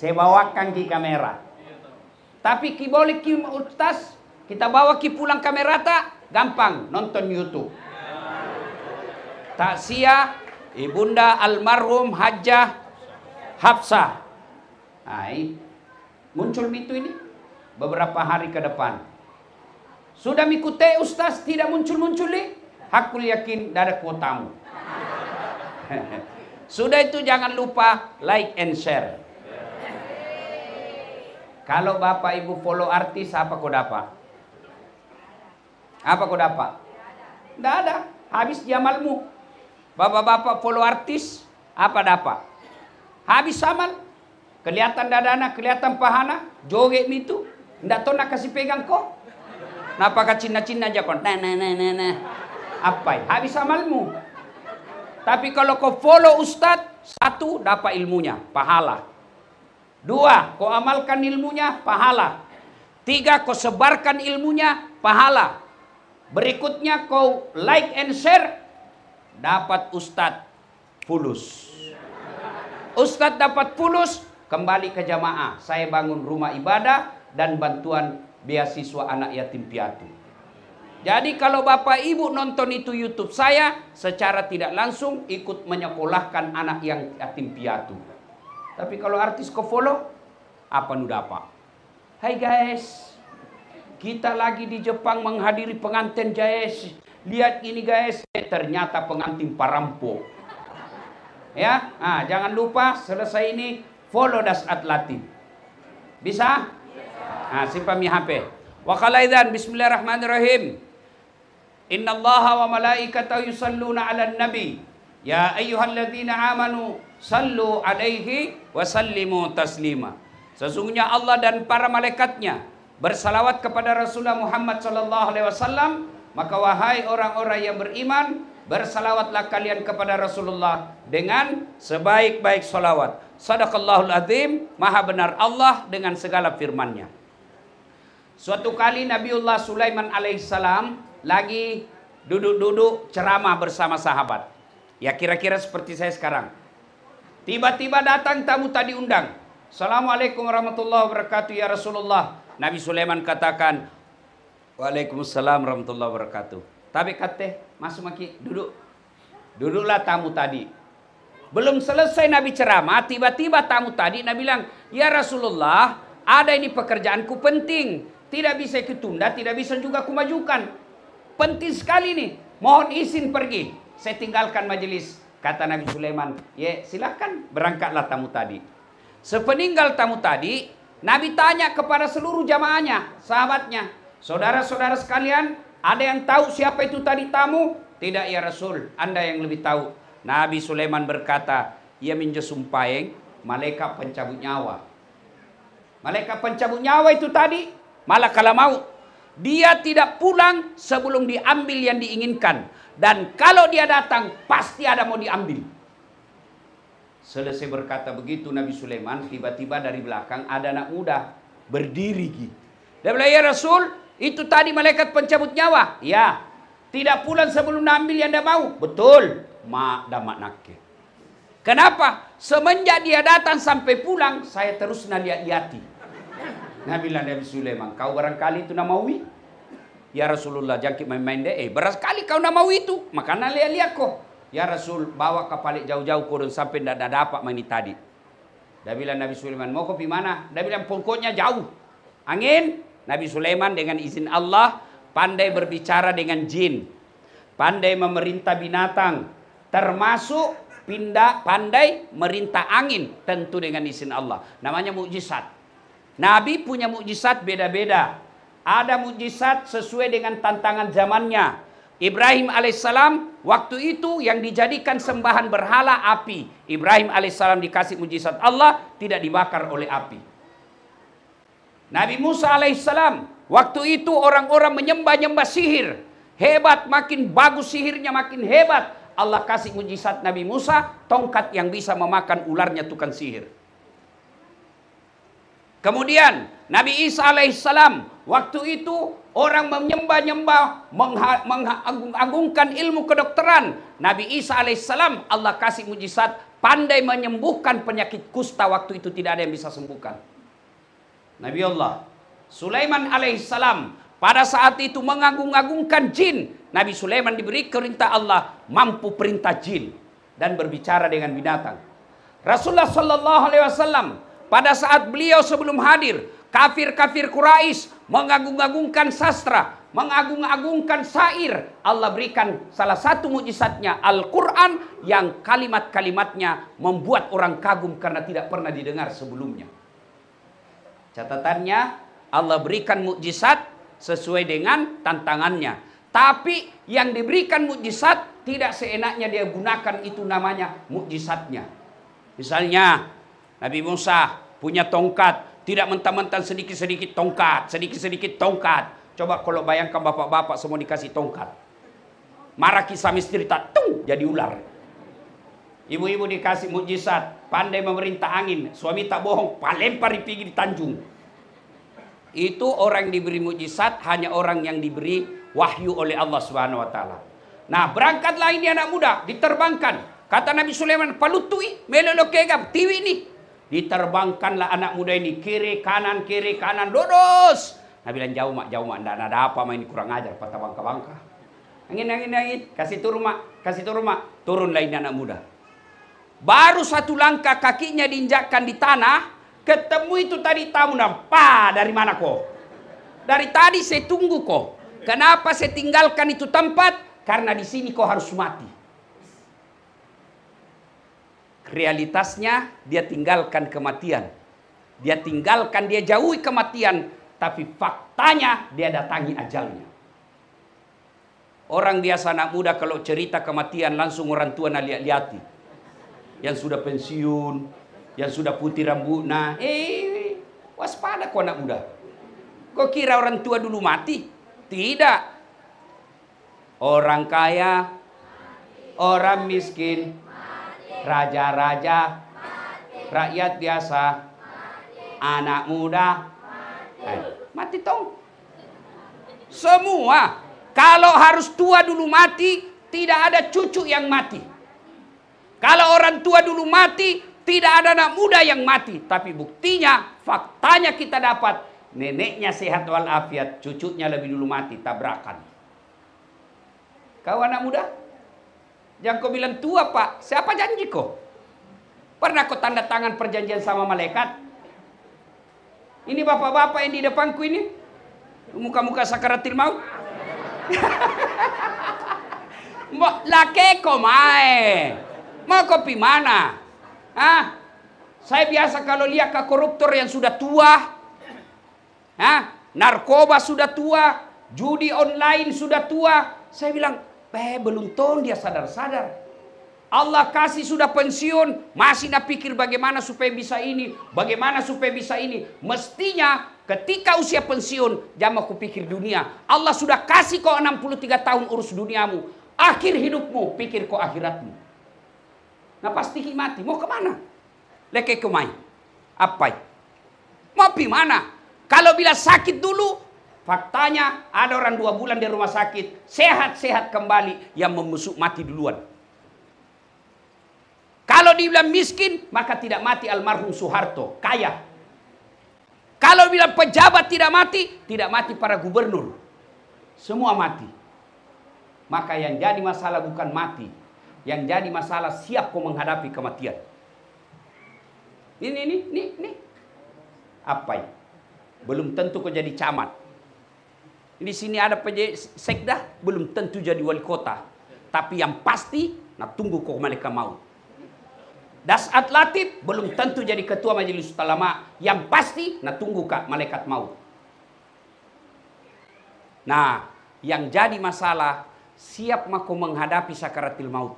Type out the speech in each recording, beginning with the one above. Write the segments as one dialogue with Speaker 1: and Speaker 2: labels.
Speaker 1: Saya bawakan ke kamera. Tapi ki boleh ki utas, kita bawa ki pulang kamera tak? Gampang, nonton YouTube. Tak sia, ibunda almarhum Hajah Hafsah. Hai. Nah, muncul mitu ini beberapa hari ke depan. Sudah mikute ustaz tidak muncul-muncul nih. Hakul yakin dari kuotamu. Sudah itu jangan lupa like and share. Kalau bapak ibu follow artis apa kau dapat? Apa kau dapat? Tidak ada. Habis jamalmu. Bapak-bapak follow artis apa dapat? Habis amal. Kelihatan dadana, kelihatan pahana. Joget itu. Tidak tahu nak kasih pegang kau. Napa cina-cina aja kau? Nah, nah, nah, nah, nah. Apa? Habis amalmu. Tapi kalau kau follow ustadz, satu dapat ilmunya, pahala. Dua, kau amalkan ilmunya, pahala. Tiga, kau sebarkan ilmunya, pahala. Berikutnya kau like and share, dapat Ustad fulus. Ustad dapat fulus, kembali ke jamaah. Saya bangun rumah ibadah dan bantuan beasiswa anak yatim piatu. Jadi kalau Bapak Ibu nonton itu YouTube saya, secara tidak langsung ikut menyekolahkan anak yang yatim piatu. Tapi kalau artis kau follow, apa nu apa? Hai guys, kita lagi di Jepang menghadiri pengantin guys. Lihat ini guys, eh, ternyata pengantin parampo. Ya, nah, jangan lupa selesai ini follow das atlatif. Bisa? Nah, simpan mi HP. Wa qalaidan bismillahirrahmanirrahim. Inna Allah wa malaikatahu yusalluna 'alan nabi. Ya ayyuhalladzina amanu Sallu alaihi wasallimu taslima. Sesungguhnya Allah dan para malaikatnya bersalawat kepada Rasulullah Muhammad sallallahu alaihi wasallam, maka wahai orang-orang yang beriman, bersalawatlah kalian kepada Rasulullah dengan sebaik-baik salawat. Sadaqallahul azim, maha benar Allah dengan segala firman-Nya. Suatu kali Nabiullah Sulaiman alaihissalam lagi duduk-duduk ceramah bersama sahabat. Ya kira-kira seperti saya sekarang. Tiba-tiba datang tamu tadi undang. Assalamualaikum warahmatullahi wabarakatuh ya Rasulullah. Nabi Sulaiman katakan, Waalaikumsalam warahmatullahi wabarakatuh. Tapi kata masuk maki, duduk. Duduklah tamu tadi. Belum selesai Nabi ceramah, tiba-tiba tamu tadi Nabi bilang, Ya Rasulullah, ada ini pekerjaanku penting. Tidak bisa ketunda, tidak bisa juga kumajukan. Penting sekali nih. Mohon izin pergi. Saya tinggalkan majelis. Kata Nabi Sulaiman, ya silahkan berangkatlah tamu tadi. Sepeninggal tamu tadi, Nabi tanya kepada seluruh jamaahnya, sahabatnya. Saudara-saudara sekalian, ada yang tahu siapa itu tadi tamu? Tidak ya Rasul, Anda yang lebih tahu. Nabi Sulaiman berkata, ia minjo malaikat pencabut nyawa. Malaikat pencabut nyawa itu tadi, malah kalau mau. Dia tidak pulang sebelum diambil yang diinginkan. Dan kalau dia datang, pasti ada mau diambil. Selesai berkata begitu Nabi Sulaiman, tiba-tiba dari belakang ada anak muda berdiri Dia bilang, ya Rasul, itu tadi malaikat pencabut nyawa. Ya, tidak pulang sebelum ambil yang dia mau. Betul. Ma damak nakke. Kenapa? Semenjak dia datang sampai pulang, saya terus naliat yati. Nabi Nabi Sulaiman, kau barangkali itu nama namawi? Ya Rasulullah jangkit main-main deh. Eh beras kali kau nak mau itu. Makanan lihat-lihat kau. Ya Rasul bawa balik jauh-jauh kau dan sampai tidak dapat main tadi. Dia bilang Nabi Sulaiman mau kau pergi mana? Dia bilang pokoknya jauh. Angin. Nabi Sulaiman dengan izin Allah pandai berbicara dengan jin. Pandai memerintah binatang. Termasuk pindah pandai merintah angin tentu dengan izin Allah. Namanya mukjizat. Nabi punya mukjizat beda-beda. Ada mujizat sesuai dengan tantangan zamannya. Ibrahim alaihissalam waktu itu yang dijadikan sembahan berhala api. Ibrahim alaihissalam dikasih mujizat Allah tidak dibakar oleh api. Nabi Musa alaihissalam waktu itu orang-orang menyembah-nyembah sihir. Hebat makin bagus sihirnya makin hebat. Allah kasih mujizat Nabi Musa tongkat yang bisa memakan ularnya tukang sihir. Kemudian Nabi Isa alaihissalam waktu itu orang menyembah-nyembah mengagungkan ilmu kedokteran. Nabi Isa alaihissalam Allah kasih mujizat pandai menyembuhkan penyakit kusta waktu itu tidak ada yang bisa sembuhkan. Nabi Allah Sulaiman alaihissalam pada saat itu mengagung-agungkan jin. Nabi Sulaiman diberi perintah Allah mampu perintah jin dan berbicara dengan binatang. Rasulullah Shallallahu Alaihi Wasallam pada saat beliau sebelum hadir, kafir-kafir Quraisy mengagung-agungkan sastra, mengagung-agungkan syair. Allah berikan salah satu mujizatnya Al-Quran yang kalimat-kalimatnya membuat orang kagum karena tidak pernah didengar sebelumnya. Catatannya Allah berikan mujizat sesuai dengan tantangannya. Tapi yang diberikan mujizat tidak seenaknya dia gunakan itu namanya mujizatnya. Misalnya Nabi Musa punya tongkat, tidak mentah-mentah sedikit-sedikit tongkat, sedikit-sedikit tongkat. Coba kalau bayangkan bapak-bapak semua dikasih tongkat. Marah kisah misteri tak tung jadi ular. Ibu-ibu dikasih mujizat, pandai memerintah angin, suami tak bohong, palempar di tanjung. Itu orang yang diberi mujizat hanya orang yang diberi wahyu oleh Allah Subhanahu wa Nah, berangkatlah ini anak muda, diterbangkan. Kata Nabi Sulaiman, palutui, kegam tiwi ini, Diterbangkanlah anak muda ini kiri kanan kiri kanan dodos. Nabi bilang jauh mak jauh mak tidak ada apa main kurang ajar patah bangka bangka. Angin angin angin kasih turun mak kasih turun mak turun lain anak muda. Baru satu langkah kakinya diinjakkan di tanah ketemu itu tadi tamu nampak dari mana kok? Dari tadi saya tunggu kok. Kenapa saya tinggalkan itu tempat? Karena di sini kau harus mati. Realitasnya dia tinggalkan kematian. Dia tinggalkan, dia jauhi kematian. Tapi faktanya dia datangi ajalnya. Orang biasa anak muda kalau cerita kematian langsung orang tua nak lihat-lihati. Yang sudah pensiun, yang sudah putih rambut, nah, Eh, waspada kau anak muda. Kau kira orang tua dulu mati? Tidak. Orang kaya, orang miskin, raja-raja, rakyat biasa, anak muda, eh, mati tong. Semua. Kalau harus tua dulu mati, tidak ada cucu yang mati. Kalau orang tua dulu mati, tidak ada anak muda yang mati. Tapi buktinya, faktanya kita dapat. Neneknya sehat walafiat, cucunya lebih dulu mati, tabrakan. Kau anak muda? Yang kau bilang tua pak, siapa janji kau? Pernah kau tanda tangan perjanjian sama malaikat? Ini bapak-bapak yang di depanku ini? Muka-muka sakaratil mau? Mbak lake kau mai? Mau kopi mana? Hah? Saya biasa kalau lihat ke koruptor yang sudah tua, Hah? narkoba sudah tua, judi online sudah tua, saya bilang Eh, belum tahu dia sadar-sadar. Allah kasih sudah pensiun, masih dah pikir bagaimana supaya bisa ini, bagaimana supaya bisa ini. Mestinya ketika usia pensiun, jangan aku pikir dunia. Allah sudah kasih kau 63 tahun urus duniamu. Akhir hidupmu, pikir kau akhiratmu. Nah pasti mati, mau kemana? Leke kemai. Apa? Mau pi mana? Kalau bila sakit dulu, Faktanya ada orang dua bulan di rumah sakit, sehat-sehat kembali yang membusuk mati duluan. Kalau dibilang miskin, maka tidak mati almarhum Soeharto, kaya. Kalau bilang pejabat tidak mati, tidak mati para gubernur. Semua mati. Maka yang jadi masalah bukan mati. Yang jadi masalah siap kau menghadapi kematian. Ini, ini, ini, ini. Apa ya? Belum tentu kau jadi camat di sini ada Sekda belum tentu jadi wali kota. Tapi yang pasti, nak tunggu kok mereka mau. Das Atlatif belum tentu jadi ketua majelis ulama. Yang pasti, nak tunggu kak malaikat mau. Nah, yang jadi masalah, siap mako menghadapi sakaratil maut.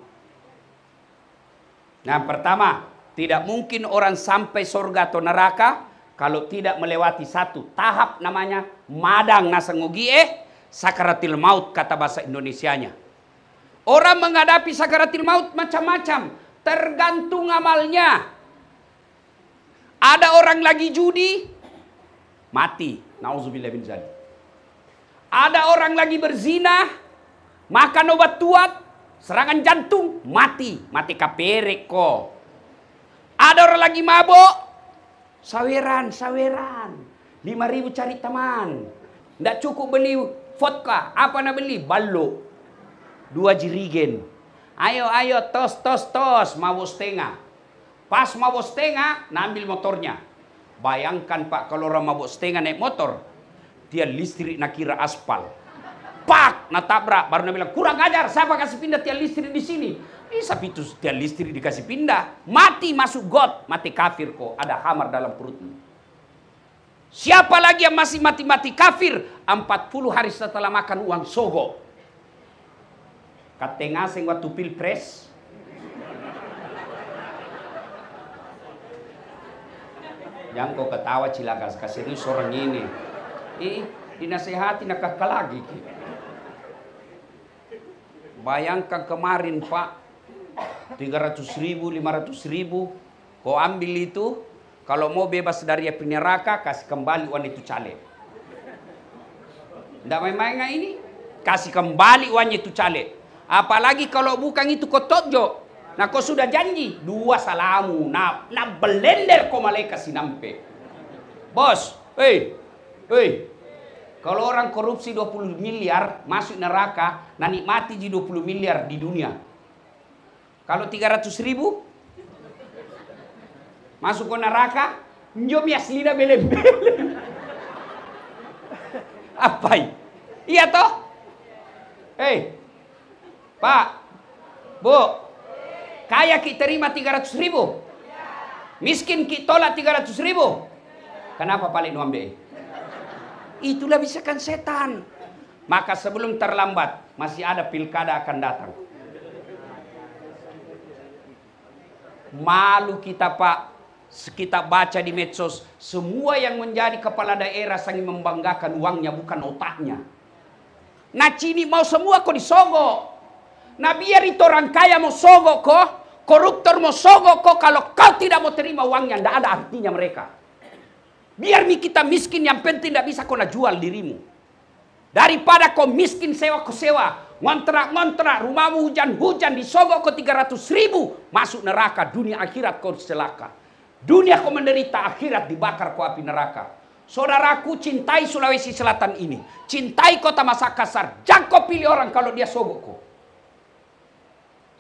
Speaker 1: Nah pertama, tidak mungkin orang sampai surga atau neraka kalau tidak melewati satu tahap namanya madang eh sakaratil maut kata bahasa Indonesianya. Orang menghadapi sakaratil maut macam-macam, tergantung amalnya. Ada orang lagi judi, mati. Nauzubillah bin Zali. Ada orang lagi berzina, makan obat tuat, serangan jantung, mati. Mati kaperek kok. Ada orang lagi mabok, Saweran, saweran. ribu cari teman. Tak cukup beli vodka. Apa nak beli? Balok. Dua jirigen. Ayo, ayo, tos, tos, tos. Mabuk setengah. Pas mabuk setengah, nak ambil motornya. Bayangkan pak kalau orang mabuk setengah naik motor. Dia listrik nak kira aspal. pak natabrak baru dia bilang kurang ajar siapa kasih pindah tiang listrik di sini bisa itu tiang listrik dikasih pindah mati masuk got mati kafir kok ada hamar dalam perutmu siapa lagi yang masih mati-mati kafir 40 hari setelah makan uang sogo katengah sing waktu pilpres yang kau ketawa cilakas, kasih serius orang ini. Ih, dinasehati nakah lagi. Gitu. Bayangkan kemarin Pak, 300 ribu, 500 ribu. Kau ambil itu, kalau mau bebas dari api neraka, kasih kembali uang itu caleg. Tidak main-main ini? Kasih kembali uang itu caleg. Apalagi kalau bukan itu kau tojo. Nah kau sudah janji. Dua salamu. Nah, nah belender kau malaikat sinampe. Bos, hei, hei, kalau orang korupsi 20 miliar masuk neraka, nanti mati di 20 miliar di dunia. Kalau 300 ribu masuk ke neraka, nyom ya selina bele Apa Iya toh? Hei, Pak, Bu, kaya kita terima 300 ribu. Miskin kita tolak 300 ribu. Kenapa paling nuambe? Itulah bisakan setan. Maka sebelum terlambat, masih ada pilkada akan datang. Malu kita Pak, kita baca di medsos, semua yang menjadi kepala daerah sangat membanggakan uangnya bukan otaknya. Nah cini mau semua kok disogok. Nah biar itu orang kaya mau sogok kok, koruptor mau sogok kok, kalau kau tidak mau terima uangnya, tidak ada artinya mereka. Biar mi kita miskin yang penting tidak bisa kau jual dirimu. Daripada kau miskin sewa kau sewa. Ngontrak-ngontrak rumahmu hujan-hujan disogok kau 300 ribu. Masuk neraka dunia akhirat kau celaka. Dunia kau menderita akhirat dibakar kau api neraka. Saudaraku cintai Sulawesi Selatan ini. Cintai kota Makassar. Jangan kau pilih orang kalau dia sogok kau.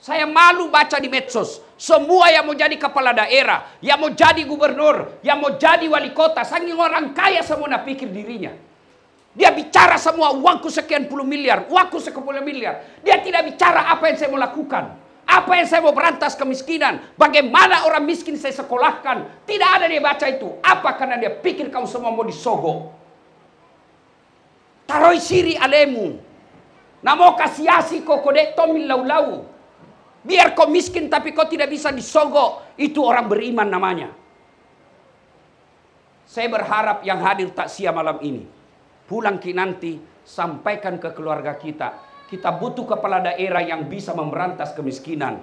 Speaker 1: Saya malu baca di medsos. Semua yang mau jadi kepala daerah, yang mau jadi gubernur, yang mau jadi wali kota, saking orang kaya semua nak pikir dirinya. Dia bicara semua uangku sekian puluh miliar, uangku sekian miliar. Dia tidak bicara apa yang saya mau lakukan. Apa yang saya mau berantas kemiskinan? Bagaimana orang miskin saya sekolahkan? Tidak ada dia baca itu. Apa karena dia pikir kamu semua mau disogok? Taroi siri alemu. Namo kasiasi kokodek tomil lau-lau. Biar kau miskin tapi kau tidak bisa disogok. Itu orang beriman namanya. Saya berharap yang hadir tak sia malam ini. Pulang ki nanti sampaikan ke keluarga kita. Kita butuh kepala daerah yang bisa memberantas kemiskinan.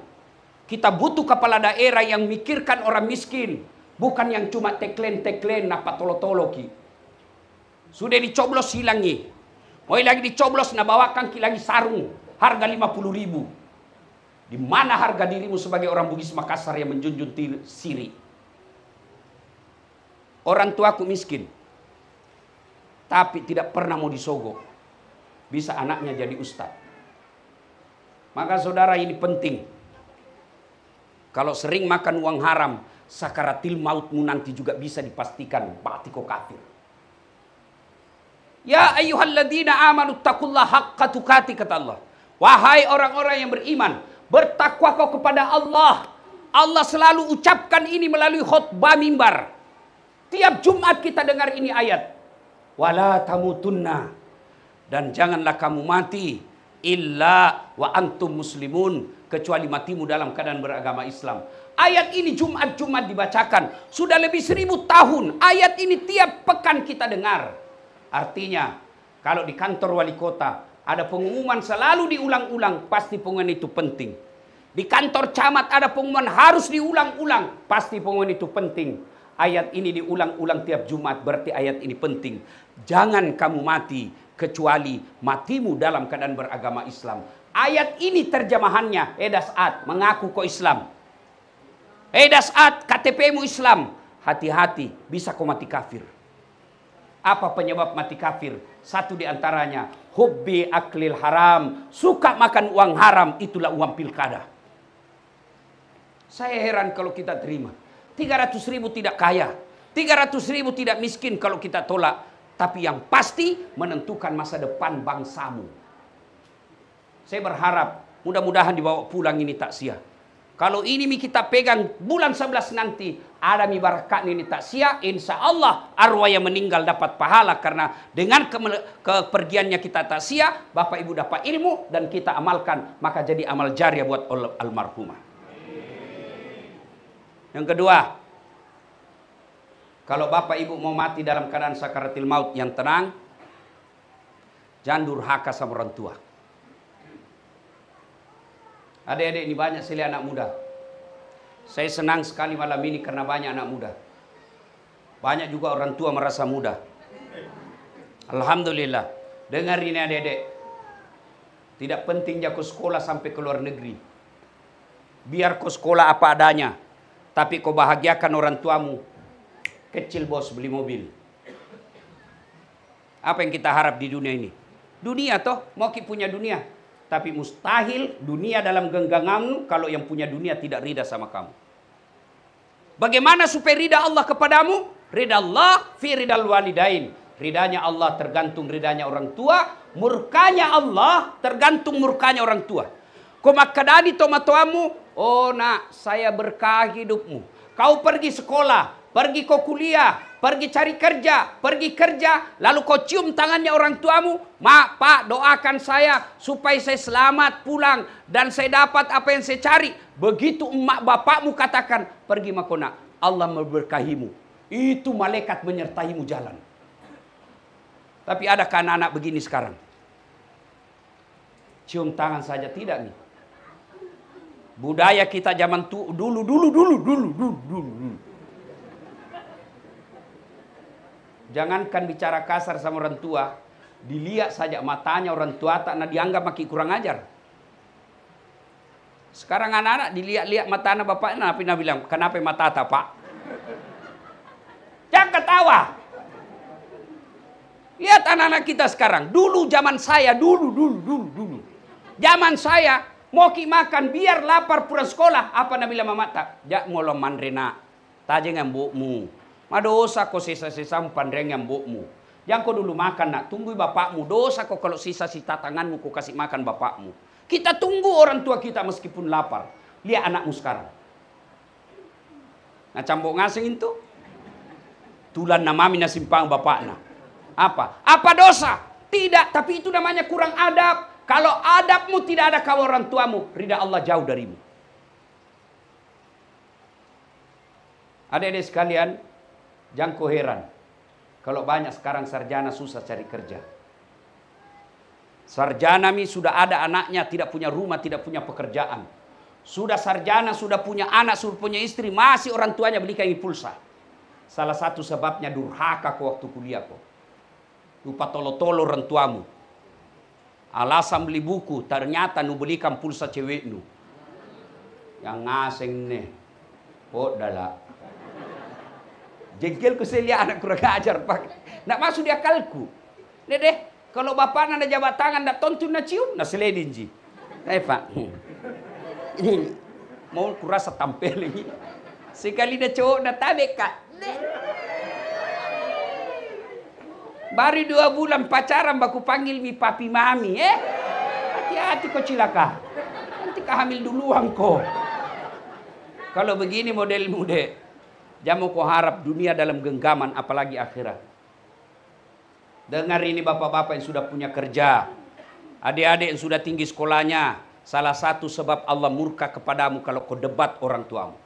Speaker 1: Kita butuh kepala daerah yang mikirkan orang miskin. Bukan yang cuma teklen-teklen napa tolo-tolo ki. Sudah dicoblos hilangi. Mau lagi dicoblos nah bawakan ki lagi sarung. Harga 50 ribu. Di mana harga dirimu sebagai orang Bugis Makassar yang menjunjung siri? Orang tuaku miskin, tapi tidak pernah mau disogok. Bisa anaknya jadi Ustad. Maka saudara ini penting. Kalau sering makan uang haram, sakaratil mautmu nanti juga bisa dipastikan kau kafir. Ya ayyuhalladzina amanu taqullaha haqqa tukati kata Allah. Wahai orang-orang yang beriman, Bertakwa kau kepada Allah. Allah selalu ucapkan ini melalui khutbah mimbar. Tiap Jumat kita dengar ini ayat. Wala tamutunna. Dan janganlah kamu mati. Illa wa antum muslimun. Kecuali matimu dalam keadaan beragama Islam. Ayat ini Jumat-Jumat dibacakan. Sudah lebih seribu tahun. Ayat ini tiap pekan kita dengar. Artinya, kalau di kantor wali kota, ada pengumuman selalu diulang-ulang, pasti pengumuman itu penting. Di kantor camat ada pengumuman harus diulang-ulang, pasti pengumuman itu penting. Ayat ini diulang-ulang tiap Jumat, berarti ayat ini penting. Jangan kamu mati, kecuali matimu dalam keadaan beragama Islam. Ayat ini terjemahannya, Edas'at, eh, mengaku kau Islam. Edas'at, eh, KTPmu Islam. Hati-hati, bisa kau mati kafir. Apa penyebab mati kafir? Satu di antaranya, hobi aklil haram, suka makan uang haram, itulah uang pilkada. Saya heran kalau kita terima. 300 ribu tidak kaya, 300 ribu tidak miskin kalau kita tolak. Tapi yang pasti menentukan masa depan bangsamu. Saya berharap mudah-mudahan dibawa pulang ini tak sia. Kalau ini mi kita pegang bulan 11 nanti, ada mi barakat ini tak sia, insya Allah arwah yang meninggal dapat pahala karena dengan ke kepergiannya kita tak sia, Bapak Ibu dapat ilmu dan kita amalkan, maka jadi amal jariah buat almarhumah. Yang kedua, kalau Bapak Ibu mau mati dalam keadaan sakaratil maut yang tenang, jangan durhaka sama orang tua. Adik-adik ini banyak sekali anak muda. Saya senang sekali malam ini karena banyak anak muda. Banyak juga orang tua merasa muda. Alhamdulillah. Dengar ini adik-adik. Tidak penting jago sekolah sampai ke luar negeri. Biar kau sekolah apa adanya. Tapi kau bahagiakan orang tuamu. Kecil bos beli mobil. Apa yang kita harap di dunia ini? Dunia toh, mau punya dunia. Tapi mustahil dunia dalam genggamanmu kalau yang punya dunia tidak rida sama kamu. Bagaimana supaya rida Allah kepadamu? Rida Allah fi ridal walidain. Ridanya Allah tergantung ridanya orang tua. Murkanya Allah tergantung murkanya orang tua. Kau makadani tomatoamu. Oh nak, saya berkah hidupmu. Kau pergi sekolah, pergi kau kuliah, pergi cari kerja, pergi kerja, lalu kau cium tangannya orang tuamu, "Mak, Pak, doakan saya supaya saya selamat pulang dan saya dapat apa yang saya cari." Begitu emak bapakmu katakan, "Pergi makona, Allah memberkahimu." Itu malaikat menyertaimu jalan. Tapi adakah anak-anak begini sekarang? Cium tangan saja tidak nih. Budaya kita zaman tu dulu dulu dulu dulu dulu dulu. dulu. Jangankan bicara kasar sama orang tua, dilihat saja matanya orang tua tak nak dianggap makin kurang ajar. Sekarang anak-anak dilihat-lihat mata anak bapak, tapi nah, nabi bilang, kenapa mata tak pak? Jangan ketawa. Lihat anak-anak kita sekarang. Dulu zaman saya, dulu, dulu, dulu, dulu. Zaman saya, mau makan, biar lapar pura sekolah. Apa Nabi bilang Mata? Jak mulo mandrena. Tajeng bukmu. Madosa ko sisa-sisa mo pandreng yang bukmu. Yang kau dulu makan nak tunggu bapakmu. Dosa ko kalau sisa-sisa tanganmu kau kasih makan bapakmu. Kita tunggu orang tua kita meskipun lapar. Lihat anakmu sekarang. Nah cambok ngasing itu. Tulan nama mina simpang bapakna. Apa? Apa dosa? Tidak, tapi itu namanya kurang adab. Kalau adabmu tidak ada kalau orang tuamu, ridha Allah jauh darimu. Adik-adik sekalian, Jangan kau heran. Kalau banyak sekarang sarjana susah cari kerja. Sarjana mi sudah ada anaknya, tidak punya rumah, tidak punya pekerjaan. Sudah sarjana, sudah punya anak, sudah punya istri, masih orang tuanya belikan pulsa. Salah satu sebabnya durhaka kau waktu kuliah kau. Lupa tolo-tolo orang tuamu. Alasan beli buku, ternyata nu belikan pulsa cewek nu. Yang ngasing nih. Oh, lah. Jengkel Jengkelku selia anak kurang ajar pak. Nak masuk dia kalku. deh, kalau bapak nanda jabat tangan ndak tonton nak cium nak seledin ji. Eh pak. Ini mau kurasa tampil ini. Sekali dah cowok dah tabek kak. Baru dua bulan pacaran baku panggil mi papi mami eh. Hati-hati kau cilaka. Nanti kau hamil duluan kau. Kalau begini model muda, Jamu ku harap dunia dalam genggaman apalagi akhirat. Dengar ini bapak-bapak yang sudah punya kerja. Adik-adik yang sudah tinggi sekolahnya. Salah satu sebab Allah murka kepadamu kalau kau debat orang tuamu.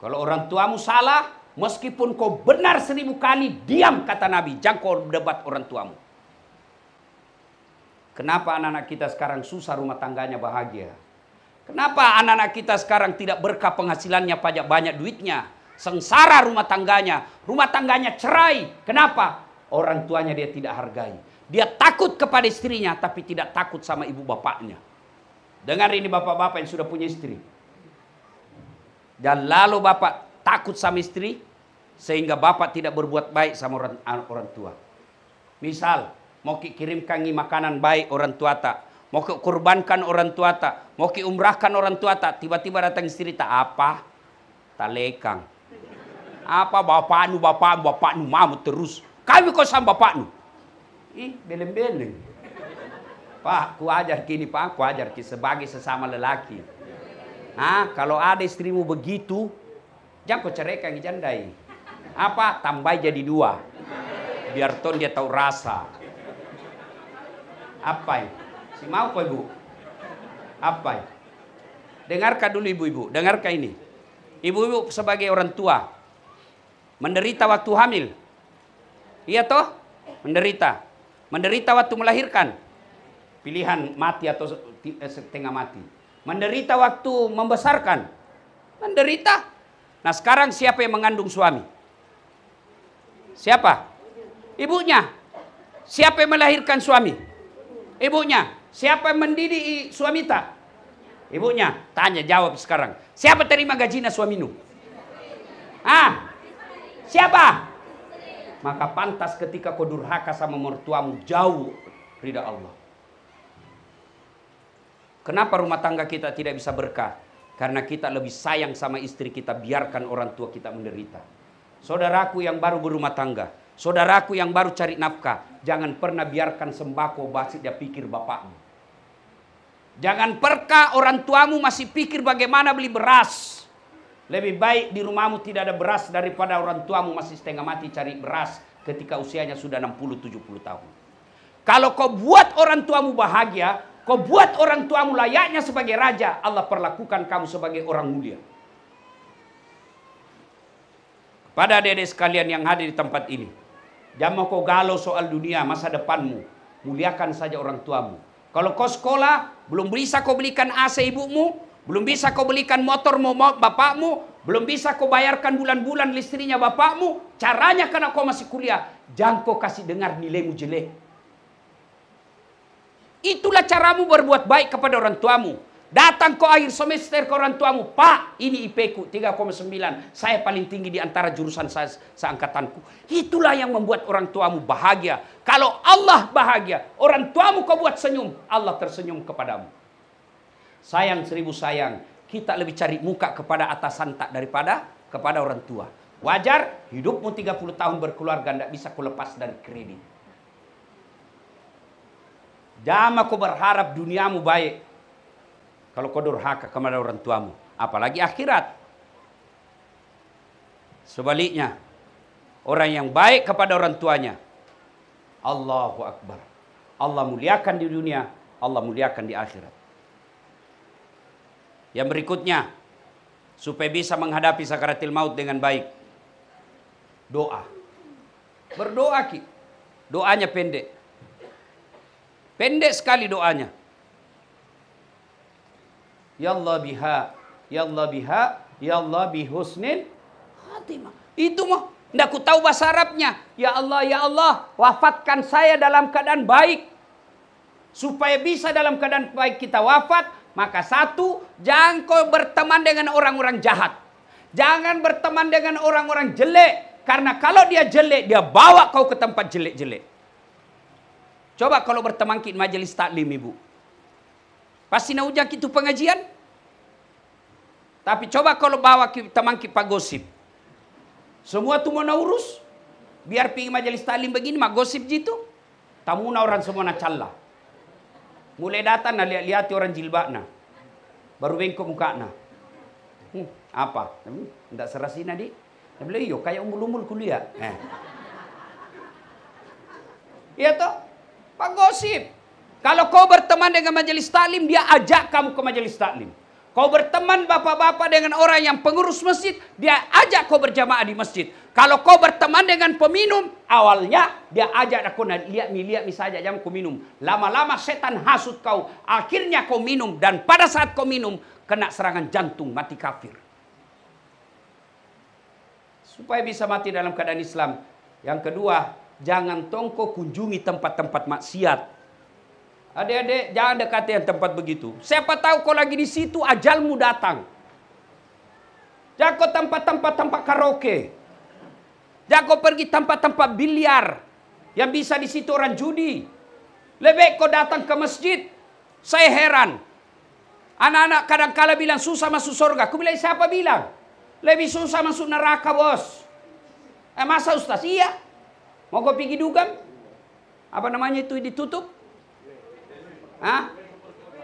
Speaker 1: Kalau orang tuamu salah, meskipun kau benar seribu kali, diam kata Nabi. Jangan kau debat orang tuamu. Kenapa anak-anak kita sekarang susah rumah tangganya bahagia? Kenapa anak-anak kita sekarang tidak berkah penghasilannya pajak banyak duitnya? Sengsara rumah tangganya. Rumah tangganya cerai. Kenapa? Orang tuanya dia tidak hargai. Dia takut kepada istrinya tapi tidak takut sama ibu bapaknya. Dengar ini bapak-bapak yang sudah punya istri. Dan lalu bapak takut sama istri sehingga bapak tidak berbuat baik sama orang, orang tua. Misal mau kirimkan makanan baik orang tua tak Mau ke kurbankan orang tua tak? Mau ke umrahkan orang tua tak? Tiba-tiba datang istri tak apa? Tak lekang. Apa bapak nu bapak nu bapak nu mamu terus. Kami kok sama bapak nu. Ih, beleng-beleng. Pak, ku ajar kini pak, ku ajar kini sebagai sesama lelaki. Nah, kalau ada istrimu begitu, jangan kau kang jandai. Apa? Tambah jadi dua. Biar ton dia tahu rasa. Apa ini? Si mau kok ibu? Apa ya? Dengarkan dulu ibu-ibu, dengarkan ini. Ibu-ibu sebagai orang tua menderita waktu hamil. Iya toh? Menderita. Menderita waktu melahirkan. Pilihan mati atau eh, setengah mati. Menderita waktu membesarkan. Menderita. Nah sekarang siapa yang mengandung suami? Siapa? Ibunya. Siapa yang melahirkan suami? Ibunya. Siapa yang mendidik suami Ibunya. Tanya jawab sekarang. Siapa terima gajinya suaminu? Ah, siapa? Maka pantas ketika kau durhaka sama mertuamu jauh ridha Allah. Kenapa rumah tangga kita tidak bisa berkah? Karena kita lebih sayang sama istri kita, biarkan orang tua kita menderita. Saudaraku yang baru berumah tangga, saudaraku yang baru cari nafkah, jangan pernah biarkan sembako basit dia pikir bapakmu. Jangan perka orang tuamu masih pikir bagaimana beli beras. Lebih baik di rumahmu tidak ada beras daripada orang tuamu masih setengah mati cari beras ketika usianya sudah 60-70 tahun. Kalau kau buat orang tuamu bahagia, kau buat orang tuamu layaknya sebagai raja, Allah perlakukan kamu sebagai orang mulia. Pada adik-adik sekalian yang hadir di tempat ini, jangan kau galau soal dunia, masa depanmu. Muliakan saja orang tuamu kalau kau sekolah, belum bisa kau belikan AC ibumu, belum bisa kau belikan motor bapakmu, belum bisa kau bayarkan bulan-bulan listriknya bapakmu. Caranya karena kau masih kuliah, jangan kau kasih dengar nilaimu jelek. Itulah caramu berbuat baik kepada orang tuamu. Datang ke akhir semester ke orang tuamu, Pak, ini ku 3,9. Saya paling tinggi di antara jurusan saya seangkatanku. Itulah yang membuat orang tuamu bahagia. Kalau Allah bahagia, orang tuamu kau buat senyum, Allah tersenyum kepadamu. Sayang seribu sayang, kita lebih cari muka kepada atasan tak daripada kepada orang tua. Wajar, hidupmu 30 tahun berkeluarga, tidak bisa kulepas dari kredit. Jangan kau berharap duniamu baik, kalau kau durhaka kepada orang tuamu. Apalagi akhirat. Sebaliknya. Orang yang baik kepada orang tuanya. Allahu Akbar. Allah muliakan di dunia. Allah muliakan di akhirat. Yang berikutnya. Supaya bisa menghadapi sakaratil maut dengan baik. Doa. Berdoa ki. Doanya pendek. Pendek sekali doanya. Yalla biha. Yalla biha. Yalla bihusnil khatimah. Itu mah. Tidak ku tahu bahasa Arabnya. Ya Allah, ya Allah, wafatkan saya dalam keadaan baik. Supaya bisa dalam keadaan baik kita wafat, maka satu, jangan kau berteman dengan orang-orang jahat. Jangan berteman dengan orang-orang jelek. Karena kalau dia jelek, dia bawa kau ke tempat jelek-jelek. Coba kalau berteman kita majelis taklim ibu. Pasti nak ujak kita gitu pengajian. Tapi coba kalau bawa teman kita gosip. Semua tu mau urus. Biar pergi majelis talim begini mah gosip jitu. Tamu na orang semua na calla. Mulai datang na lihat-lihat orang na, Baru bengkok na. Hmm, apa? Hmm, serasi nadi. Dia bilang, iyo kayak umul-umul kuliah. Eh. Iya toh? Pak gosip. Kalau kau berteman dengan majelis taklim, dia ajak kamu ke majelis taklim. Kau berteman bapak-bapak dengan orang yang pengurus masjid, dia ajak kau berjamaah di masjid. Kalau kau berteman dengan peminum, awalnya dia ajak aku nah, lihat mi lihat mi saja jam kau minum. Lama-lama setan hasut kau, akhirnya kau minum dan pada saat kau minum kena serangan jantung mati kafir. Supaya bisa mati dalam keadaan Islam. Yang kedua, jangan tongko kunjungi tempat-tempat maksiat Adik-adik, jangan dekati yang tempat begitu. Siapa tahu kau lagi di situ ajalmu datang. Jago tempat-tempat tempat karaoke. Jago pergi tempat-tempat biliar yang bisa di situ orang judi. Lebih kau datang ke masjid. Saya heran. Anak-anak kadang-kala bilang susah masuk surga. Aku bilang siapa bilang? Lebih susah masuk neraka bos. Eh masa ustaz? Iya. Mau kau pergi dugam? Apa namanya itu ditutup? Hah?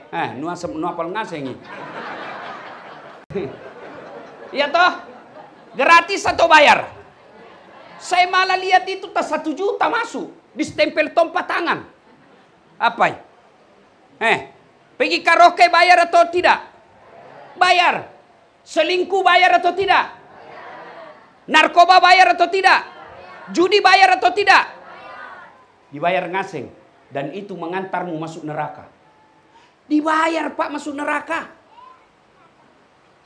Speaker 1: Eh, nu asem nu apal ngasengi. Iya toh? Gratis atau bayar? Saya malah lihat itu tak satu juta masuk. Distempel tompa tangan. Apa? Eh, pergi karaoke bayar atau tidak? Bayar. Selingkuh bayar atau tidak? Narkoba bayar atau tidak? Judi bayar atau tidak? Dibayar ngaseng. Dan itu mengantarmu masuk neraka. Dibayar pak masuk neraka.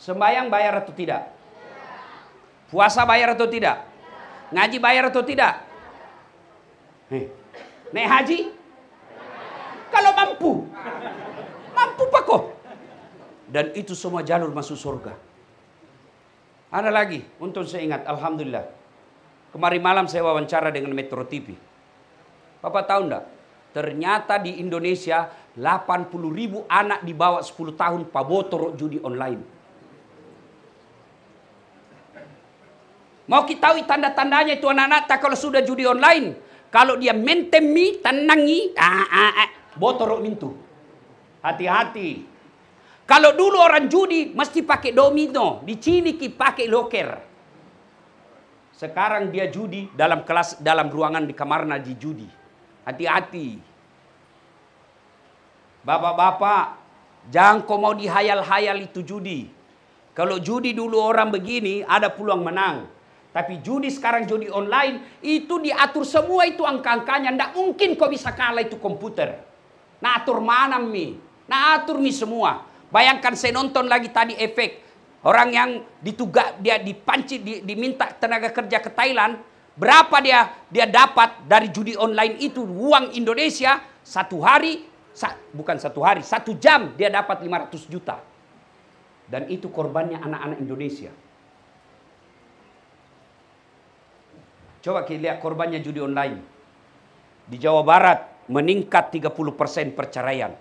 Speaker 1: Sembayang bayar atau tidak? Puasa bayar atau tidak? Ngaji bayar atau tidak? Nih, eh, naik haji? Kalau mampu. Mampu pak kok. Dan itu semua jalur masuk surga. Ada lagi, untung saya ingat, Alhamdulillah. Kemarin malam saya wawancara dengan Metro TV. Bapak tahu enggak? Ternyata di Indonesia 80 ribu anak di bawah 10 tahun pabotor judi online. Mau kita tahu tanda-tandanya itu anak-anak tak kalau sudah judi online. Kalau dia mentemi, tenangi, ah, ah, ah, botorok mintu. Hati-hati. Kalau dulu orang judi mesti pakai domino, di sini kita pakai loker. Sekarang dia judi dalam kelas dalam ruangan di kamar di judi. Hati-hati. Bapak-bapak, jangan kau mau dihayal-hayal itu judi. Kalau judi dulu orang begini, ada peluang menang. Tapi judi sekarang judi online, itu diatur semua itu angka-angkanya. Tidak mungkin kau bisa kalah itu komputer. Nah atur mana mi? Nah atur mi semua. Bayangkan saya nonton lagi tadi efek. Orang yang ditugak, dia dipanci, diminta tenaga kerja ke Thailand, berapa dia dia dapat dari judi online itu uang Indonesia satu hari sa, bukan satu hari satu jam dia dapat 500 juta dan itu korbannya anak-anak Indonesia coba kita lihat korbannya judi online di Jawa Barat meningkat 30% perceraian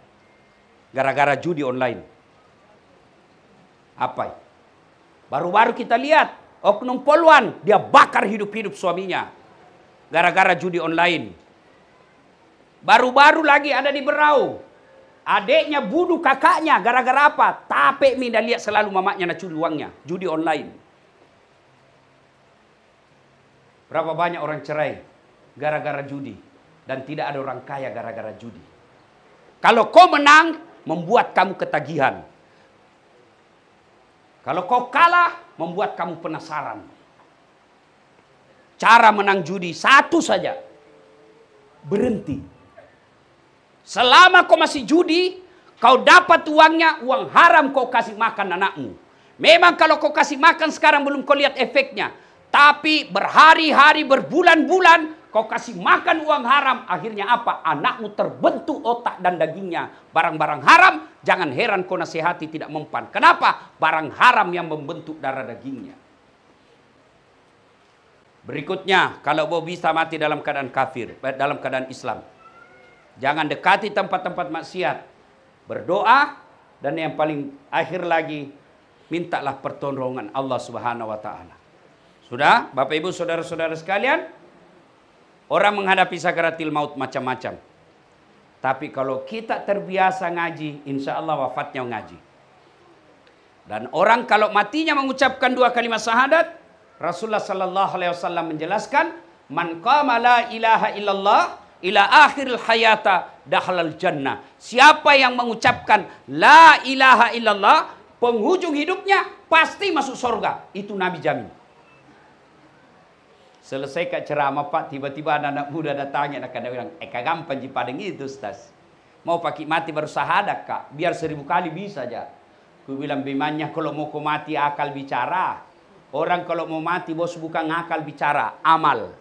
Speaker 1: gara-gara judi online apa baru-baru kita lihat oknum poluan dia bakar hidup-hidup suaminya gara-gara judi online. Baru-baru lagi ada di Berau. Adiknya bunuh kakaknya gara-gara apa? Tapi minda lihat selalu mamaknya nak curi uangnya, judi online. Berapa banyak orang cerai gara-gara judi dan tidak ada orang kaya gara-gara judi. Kalau kau menang membuat kamu ketagihan. Kalau kau kalah membuat kamu penasaran. Cara menang judi satu saja. Berhenti. Selama kau masih judi, kau dapat uangnya, uang haram kau kasih makan anakmu. Memang kalau kau kasih makan sekarang belum kau lihat efeknya. Tapi berhari-hari, berbulan-bulan, kau kasih makan uang haram, akhirnya apa? Anakmu terbentuk otak dan dagingnya. Barang-barang haram, jangan heran kau nasihati tidak mempan. Kenapa? Barang haram yang membentuk darah dagingnya. Berikutnya, kalau mau bisa mati dalam keadaan kafir, eh, dalam keadaan Islam. Jangan dekati tempat-tempat maksiat. Berdoa, dan yang paling akhir lagi, mintalah pertolongan Allah Subhanahu wa Ta'ala. Sudah, Bapak Ibu, saudara-saudara sekalian, Orang menghadapi sakaratil maut macam-macam. Tapi kalau kita terbiasa ngaji, insya Allah wafatnya ngaji. Dan orang kalau matinya mengucapkan dua kalimat syahadat, Rasulullah Sallallahu Alaihi Wasallam menjelaskan, man qama la ilaha illallah ila akhir hayata dahlal jannah. Siapa yang mengucapkan la ilaha illallah penghujung hidupnya pasti masuk surga. Itu Nabi jamin. Selesai kak ceramah pak, tiba-tiba anak, anak muda datangnya, anak kadang bilang, eh gampang jipadeng itu stas. Mau pakai mati baru sahadat kak, biar seribu kali bisa aja. Ku bilang bimanya kalau mau kau mati akal bicara. Orang kalau mau mati bos bukan akal bicara, amal.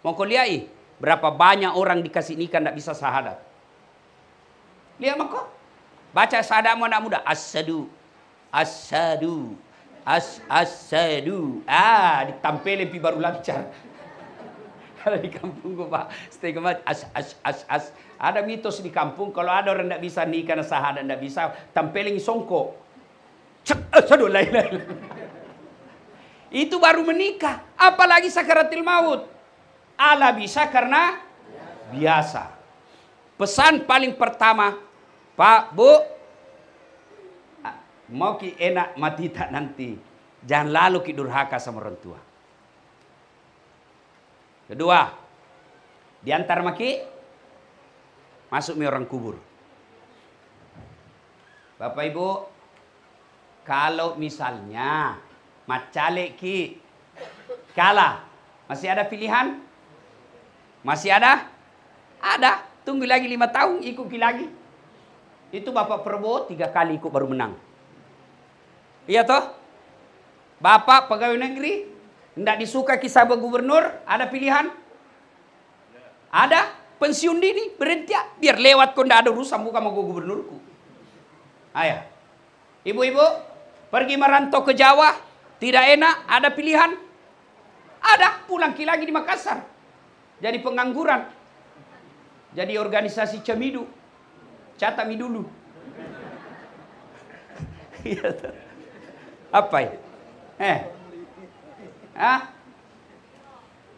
Speaker 1: Mau kau ih berapa banyak orang dikasih nikah tidak bisa sahadat. Lihat mako, baca sahadat anak muda, asadu, asadu, as asadu. Ah, ditampilin pi baru lancar. Kalau di gua Pak, stigma as as as as. Ada mitos di kampung kalau ada orang tidak bisa nikah karena sahada tidak bisa, tampiling songko. Cek, eh, aduh lain lain. Itu baru menikah, apalagi sakaratil maut. Ala bisa karena biasa. Pesan paling pertama, Pak, Bu, mau ki enak mati tak nanti. Jangan lalu ki durhaka sama orang tua. Kedua, diantar maki masuk mi orang kubur. Bapak Ibu, kalau misalnya macalek ki kalah, masih ada pilihan? Masih ada? Ada. Tunggu lagi lima tahun, ikuti lagi. Itu Bapak Prabowo tiga kali ikut baru menang. Iya toh? Bapak pegawai negeri tidak disuka kisah gubernur, ada pilihan? Ada? Pensiun dini, berhenti ah. Biar lewat kau tidak ada urusan bukan mau gubernurku. Ayah. Ibu-ibu, pergi merantau ke Jawa, tidak enak, ada pilihan? Ada, pulang lagi di Makassar. Jadi pengangguran. Jadi organisasi cemidu. Catami dulu. Iya Apa ya? Eh, Hah?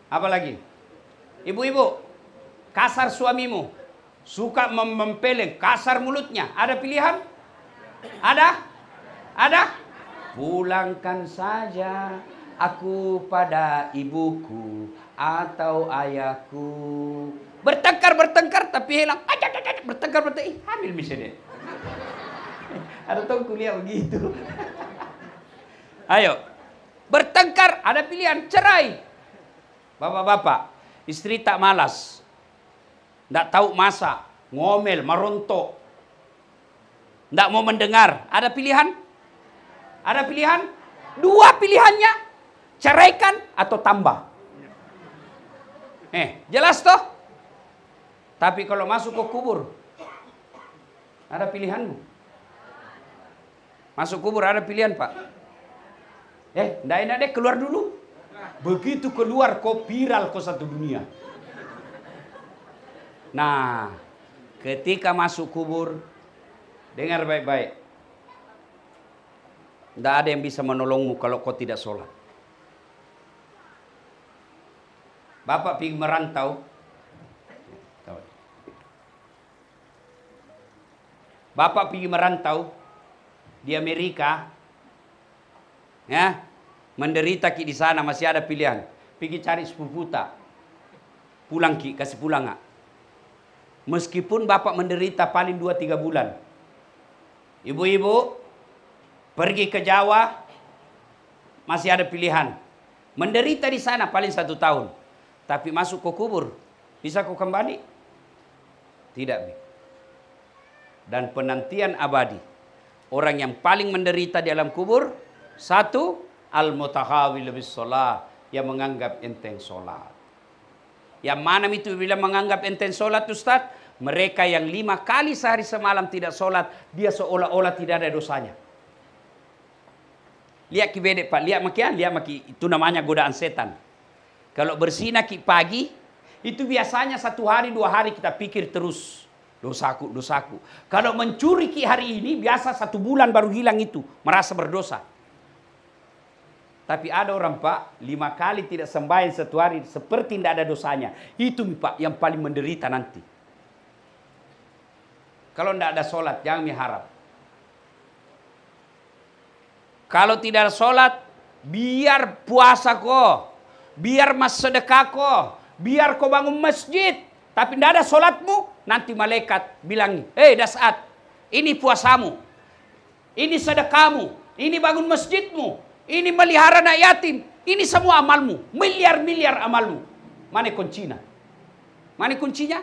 Speaker 1: Apa lagi? Ibu-ibu, kasar suamimu. Suka mem mempeleng, kasar mulutnya. Ada pilihan? Ada? Ada? Pulangkan saja aku pada ibuku atau ayahku. Bertengkar, bertengkar, tapi hilang. Ajak, ah, ajak, ajak. Bertengkar, bertengkar. Ih, hamil misalnya. Ada tuh kuliah begitu. Ayo, bertengkar, ada pilihan cerai. Bapak-bapak, istri tak malas. Tidak tahu masa, ngomel, merontok. Tidak mau mendengar, ada pilihan? Ada pilihan? Dua pilihannya, ceraikan atau tambah. Eh, jelas toh? Tapi kalau masuk ke kubur, ada pilihanmu. Masuk kubur ada pilihan, Pak. Eh, ndak enak deh keluar dulu. Begitu keluar kau viral kau satu dunia. Nah, ketika masuk kubur, dengar baik-baik. Tidak ada yang bisa menolongmu kalau kau tidak sholat. Bapak pergi merantau. Bapak pergi merantau di Amerika. Ya. Menderita ki di sana masih ada pilihan. Pergi cari sepupu tak? Pulang ki, kasih pulang gak? Ah. Meskipun bapak menderita paling dua tiga bulan. Ibu-ibu, pergi ke Jawa, masih ada pilihan. Menderita di sana paling satu tahun. Tapi masuk ke kubur, bisa kau kembali? Tidak. Dan penantian abadi. Orang yang paling menderita di alam kubur, satu, al-mutahawil bis sholat. Yang menganggap enteng sholat. Yang mana itu bila menganggap enteng sholat Ustaz? Mereka yang lima kali sehari semalam tidak sholat, dia seolah-olah tidak ada dosanya. Lihat ki bedek pak, lihat makian, ah, lihat maki. Itu namanya godaan setan. Kalau bersinak pagi, itu biasanya satu hari dua hari kita pikir terus dosaku dosaku. Kalau mencuri ki hari ini biasa satu bulan baru hilang itu merasa berdosa. Tapi ada orang Pak, lima kali tidak sembahyang satu hari, seperti tidak ada dosanya. Itu Pak yang paling menderita nanti. Kalau tidak ada sholat, jangan mengharap. Kalau tidak ada sholat, biar puasa kok. Biar mas sedekah kok. Biar kau bangun masjid. Tapi tidak ada sholatmu, nanti malaikat bilang, Hei dasat, ini puasamu. Ini sedekahmu. Ini bangun masjidmu. Ini melihara anak yatim. Ini semua amalmu. Miliar-miliar amalmu. Mana kuncinya? Mana kuncinya?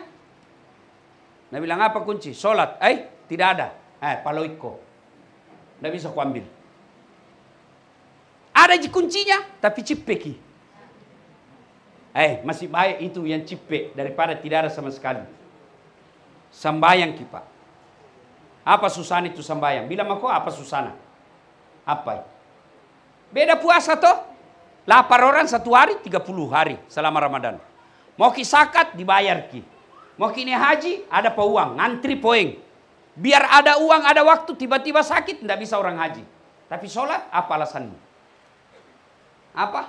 Speaker 1: Nabi bilang apa kunci? Sholat. Eh, tidak ada. Eh, paloiko. Tidak bisa kuambil. Ada kuncinya, tapi cipeki. Eh, masih baik itu yang cipek daripada tidak ada sama sekali. Sambayang kita. Apa susana itu sambayang? Bila mako apa susana? Apa? Beda puasa toh. Lapar orang satu hari 30 hari selama Ramadan. Mau ki sakat dibayar ki. Mau kini haji ada uang ngantri poeng. Biar ada uang, ada waktu, tiba-tiba sakit, tidak bisa orang haji. Tapi sholat, apa alasanmu? Apa?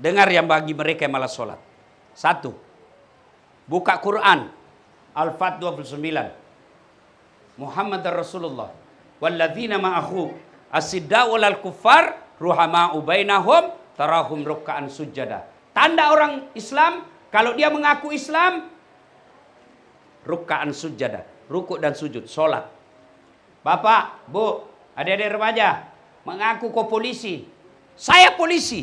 Speaker 1: Dengar yang bagi mereka yang malas sholat. Satu, buka Quran. Al-Fat 29. Muhammad Rasulullah. Walladzina ma'ahu asidda walal kufar ruhama ubainahum tarahum rukkaan sujada. Tanda orang Islam kalau dia mengaku Islam rukkaan sujada, rukuk dan sujud, sholat. Bapak, Bu, adik-adik remaja, mengaku kau polisi. Saya polisi.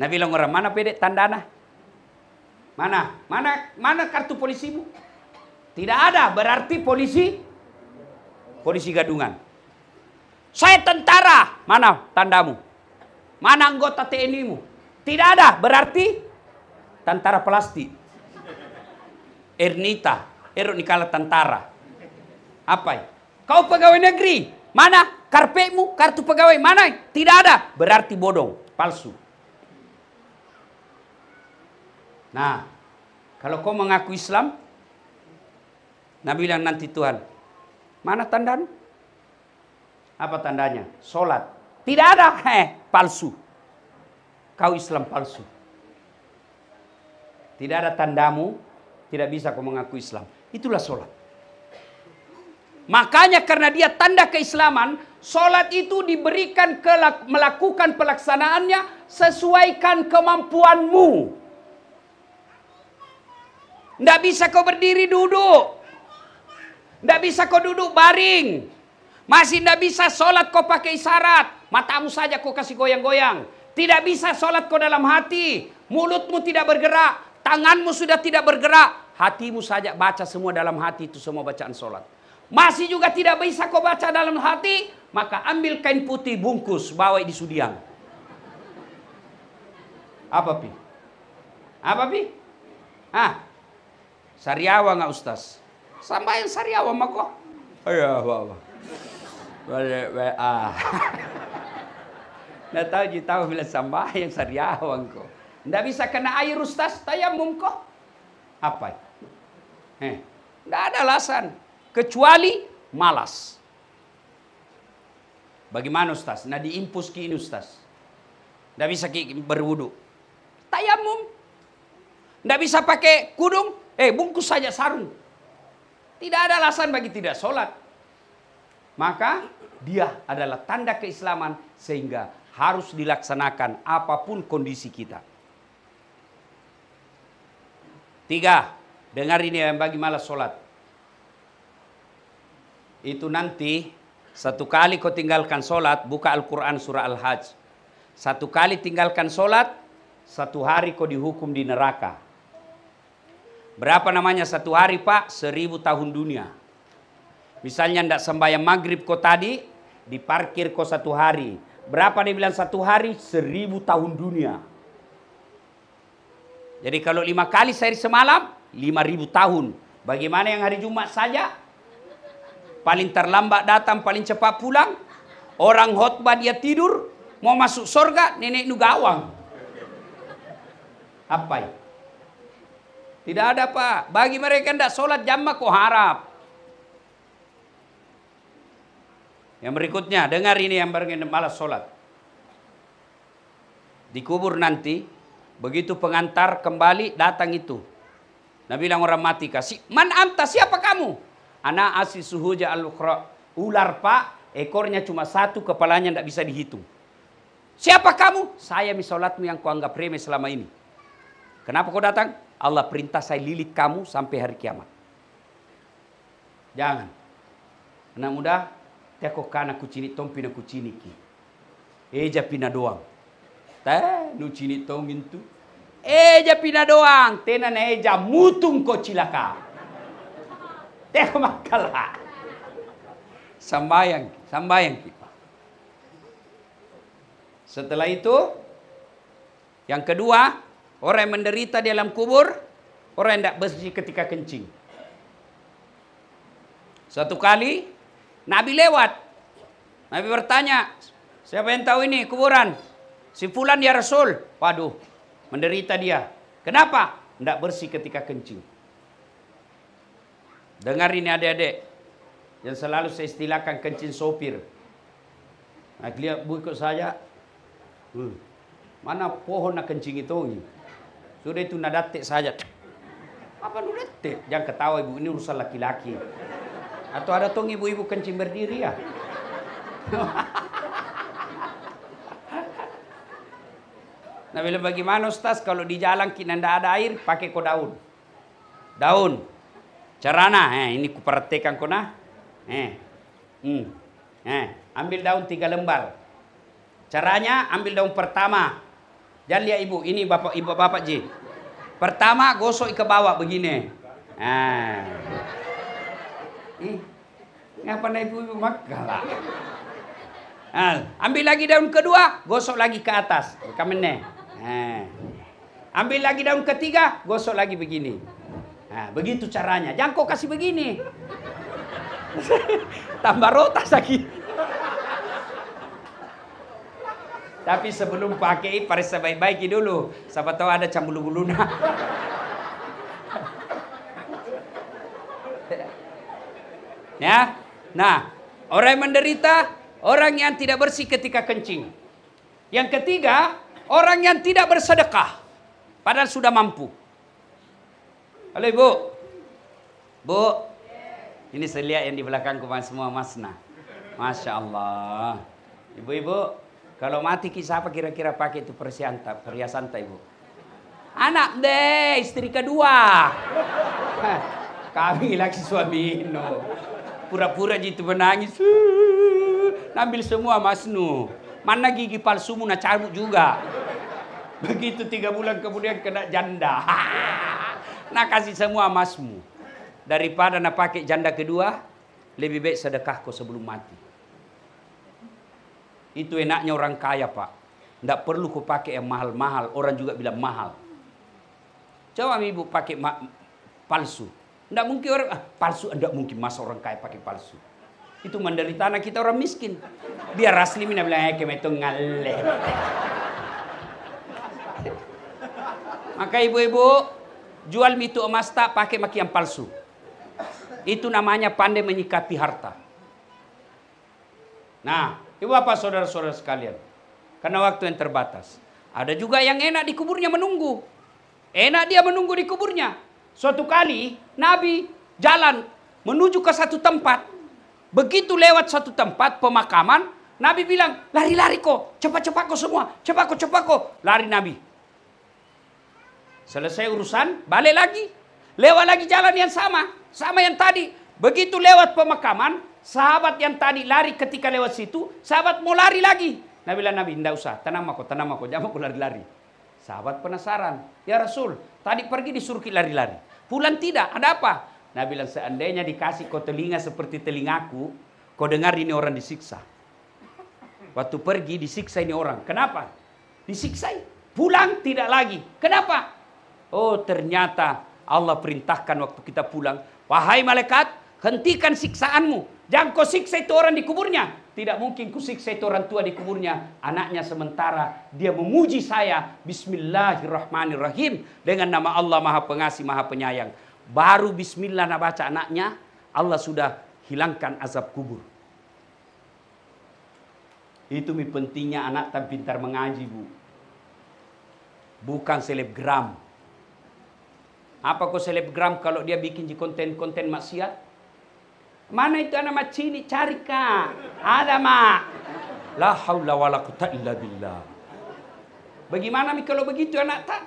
Speaker 1: Nabi bilang orang mana pedek tandana? Mana? Mana mana kartu polisimu? Tidak ada, berarti polisi polisi gadungan. Saya tentara. Mana tandamu? Mana anggota TNI-mu? Tidak ada. Berarti tentara plastik. Ernita. Erok nikala tentara. Apa ya? Kau pegawai negeri. Mana karpetmu, kartu pegawai? Mana? Tidak ada. Berarti bodong. Palsu. Nah, kalau kau mengaku Islam, Nabi bilang nanti Tuhan, mana tandamu? Apa tandanya? Solat. Tidak ada heh palsu. Kau Islam palsu. Tidak ada tandamu, tidak bisa kau mengaku Islam. Itulah solat. Makanya karena dia tanda keislaman, solat itu diberikan kelak melakukan pelaksanaannya sesuaikan kemampuanmu. Tidak bisa kau berdiri duduk. Tidak bisa kau duduk baring. Masih tidak bisa sholat kau pakai syarat. Matamu saja kau kasih goyang-goyang. Tidak bisa sholat kau dalam hati. Mulutmu tidak bergerak. Tanganmu sudah tidak bergerak. Hatimu saja baca semua dalam hati itu semua bacaan sholat. Masih juga tidak bisa kau baca dalam hati. Maka ambil kain putih bungkus bawa di sudiang. Apa pi? Apa pi? Ah, sariawa nggak ustaz? Sampai yang sariawa kok? Ayah, apa, apa. Boleh WA. Nah tahu ji tahu bila yang sariawan kok. Ndak bisa kena air ustaz tayamum kok. Apa? heh, ndak ada alasan kecuali malas. Bagaimana ustaz? Nah diimpus kini ustaz. Ndak bisa ki berwudu. Tayamum. Ndak bisa pakai kudung. Eh bungkus saja sarung. Tidak ada alasan bagi tidak sholat maka dia adalah tanda keislaman sehingga harus dilaksanakan apapun kondisi kita. Tiga, dengar ini ya, yang bagi malas sholat. Itu nanti satu kali kau tinggalkan sholat, buka Al-Quran surah Al-Hajj. Satu kali tinggalkan sholat, satu hari kau dihukum di neraka. Berapa namanya satu hari pak? Seribu tahun dunia. Misalnya ndak sembahyang maghrib kau tadi, diparkir kau satu hari. Berapa dia bilang satu hari? Seribu tahun dunia. Jadi kalau lima kali sehari semalam, lima ribu tahun. Bagaimana yang hari Jumat saja? Paling terlambat datang, paling cepat pulang. Orang khotbah dia tidur, mau masuk surga, nenek nu gawang. Apa ya? Tidak ada pak. Bagi mereka tidak sholat jamak kok harap. Yang berikutnya, dengar ini yang ini malas sholat. Dikubur nanti, begitu pengantar kembali datang itu. Nabi bilang orang mati kasih. Man amta siapa kamu? Anak asli suhuja al -ukra. Ular pak, ekornya cuma satu, kepalanya tidak bisa dihitung. Siapa kamu? Saya misolatmu yang kuanggap remeh selama ini. Kenapa kau datang? Allah perintah saya lilit kamu sampai hari kiamat. Jangan. Anak muda, teko kana kucini tompi na kucini ki eja pina doang ta nu cini tong itu eja pina doang tena na eja mutung ko cilaka teko makala sambayang sambayang kita setelah itu yang kedua orang yang menderita di dalam kubur orang yang tidak bersih ketika kencing satu kali Nabi lewat. Nabi bertanya, siapa yang tahu ini kuburan? Si Fulan ya Rasul. Waduh, menderita dia. Kenapa? Tidak bersih ketika kencing. Dengar ini adik-adik. Yang selalu saya istilahkan kencing sopir. Nah, lihat Bu buku saya. Hmm. Mana pohon nak kencing itu? Sudah itu datik saja. Apa datik? Jangan ketawa ibu, ini urusan laki-laki. Atau ada tong ibu-ibu kencing berdiri ya? nah bila bagaimana Ustaz kalau di jalan kita tidak ada air pakai kau daun. Daun. Carana, eh, ini kuperhatikan kau nah. Eh. Hmm. Eh. Ambil daun tiga lembar. Caranya ambil daun pertama. Jangan lihat ibu, ini bapak ibu bapak ji. Pertama gosok ke bawah begini. Ah. Hmm? ngapa naik ibu makan lah. ambil lagi daun kedua, gosok lagi ke atas. Kamu meneh. Ambil lagi daun ketiga, gosok lagi begini. Ha, begitu caranya. Jangan kau kasih begini. Tambah rotas lagi. Tapi sebelum pakai, paris sebaik-baik dulu. Siapa tahu ada cambulu-buluna. Ya. Nah, orang yang menderita, orang yang tidak bersih ketika kencing. Yang ketiga, orang yang tidak bersedekah padahal sudah mampu. Halo Ibu. Bu. Ini saya lihat yang di belakangku mas semua masna. Masya Allah. Ibu-ibu, kalau mati kisah apa kira-kira pakai itu persianta, perhiasan tak ibu? Anak deh, istri kedua. Kami laki suami no pura-pura jitu menangis nambil semua masnu mana gigi palsumu nak cabut juga begitu tiga bulan kemudian kena janda Nak kasih semua masmu daripada nak pakai janda kedua lebih baik sedekah kau sebelum mati itu enaknya orang kaya pak tidak perlu kau pakai yang mahal-mahal orang juga bilang mahal coba ibu pakai palsu tidak mungkin orang, ah, palsu, tidak mungkin masa orang kaya pakai palsu. Itu menderita anak kita orang miskin. Biar mina bilang, eh itu ngalir. Maka ibu-ibu, jual mitu emas tak pakai yang palsu. Itu namanya pandai menyikapi harta. Nah, ibu apa saudara-saudara sekalian. Karena waktu yang terbatas. Ada juga yang enak di kuburnya menunggu. Enak dia menunggu di kuburnya. Suatu kali Nabi jalan menuju ke satu tempat. Begitu lewat satu tempat pemakaman, Nabi bilang, lari-lari kok, cepat-cepat kok semua, cepat kok, cepat kok. Lari Nabi. Selesai urusan, balik lagi. Lewat lagi jalan yang sama, sama yang tadi. Begitu lewat pemakaman, sahabat yang tadi lari ketika lewat situ, sahabat mau lari lagi. Nabi bilang, Nabi, tidak usah, tenang aku, tenang aku, jangan aku lari-lari. Sahabat penasaran. Ya Rasul, tadi pergi di surki lari-lari. Pulang tidak, ada apa? Nabi bilang, seandainya dikasih kau telinga seperti telingaku, kau dengar ini orang disiksa. Waktu pergi disiksa ini orang. Kenapa? Disiksa? Pulang tidak lagi. Kenapa? Oh ternyata Allah perintahkan waktu kita pulang. Wahai malaikat, hentikan siksaanmu. Jangan kau siksa itu orang di kuburnya. Tidak mungkin ku siksa itu orang tua di kuburnya. Anaknya sementara dia memuji saya. Bismillahirrahmanirrahim. Dengan nama Allah maha pengasih maha penyayang. Baru bismillah nak baca anaknya. Allah sudah hilangkan azab kubur. Itu mi pentingnya anak tak pintar mengaji bu. Bukan selebgram. Apa kau selebgram kalau dia bikin konten-konten maksiat? Mana itu anak macini cari ka, Ada mak. La haula wala quwata illa billah. Bagaimana mi kalau begitu anak tak?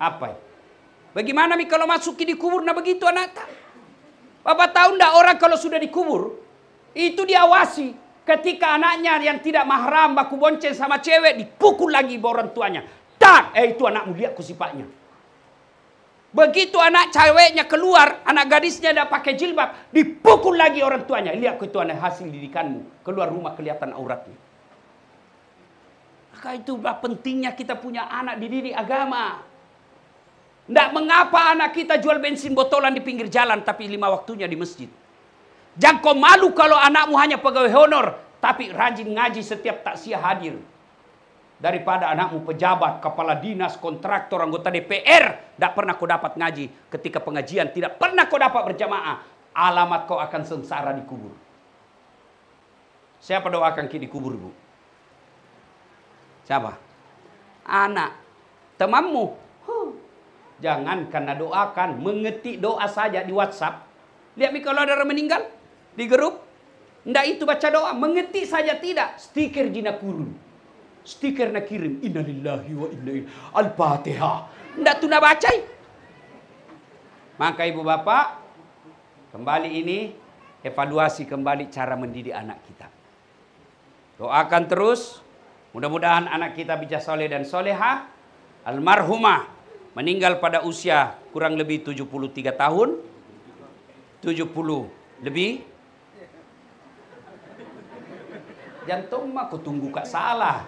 Speaker 1: Apa? Bagaimana mi kalau masuki di kubur nah begitu anak tak? Bapak tahu ndak orang kalau sudah dikubur itu diawasi ketika anaknya yang tidak mahram baku bonceng sama cewek dipukul lagi orang tuanya. Tak, eh itu anakmu lihat kusipaknya. sifatnya. Begitu anak ceweknya keluar, anak gadisnya ada pakai jilbab, dipukul lagi orang tuanya. Lihat ke tuan hasil didikanmu. Keluar rumah kelihatan auratnya. Maka itu pentingnya kita punya anak di diri agama. Tidak mengapa anak kita jual bensin botolan di pinggir jalan, tapi lima waktunya di masjid. Jangan kau malu kalau anakmu hanya pegawai honor, tapi rajin ngaji setiap taksiah hadir daripada anakmu pejabat, kepala dinas, kontraktor, anggota DPR. Tidak pernah kau dapat ngaji ketika pengajian. Tidak pernah kau dapat berjamaah. Alamat kau akan sengsara di kubur. Siapa doakan kini di kubur, Bu? Siapa? Anak. Temanmu. Huh. Jangan karena doakan. Mengetik doa saja di WhatsApp. Lihat mikro kalau ada meninggal. Di grup. Tidak itu baca doa. Mengetik saja tidak. Stiker jinakuru. Stiker nak kirim. Innalillahi wa inna ilaihi. Al-Fatihah. ndak tuna nak baca. Maka ibu bapak, kembali ini evaluasi kembali cara mendidik anak kita. Doakan terus, mudah-mudahan anak kita bijak soleh dan soleha. Almarhumah meninggal pada usia kurang lebih 73 tahun. 70 lebih Jantung mah tunggu kak salah.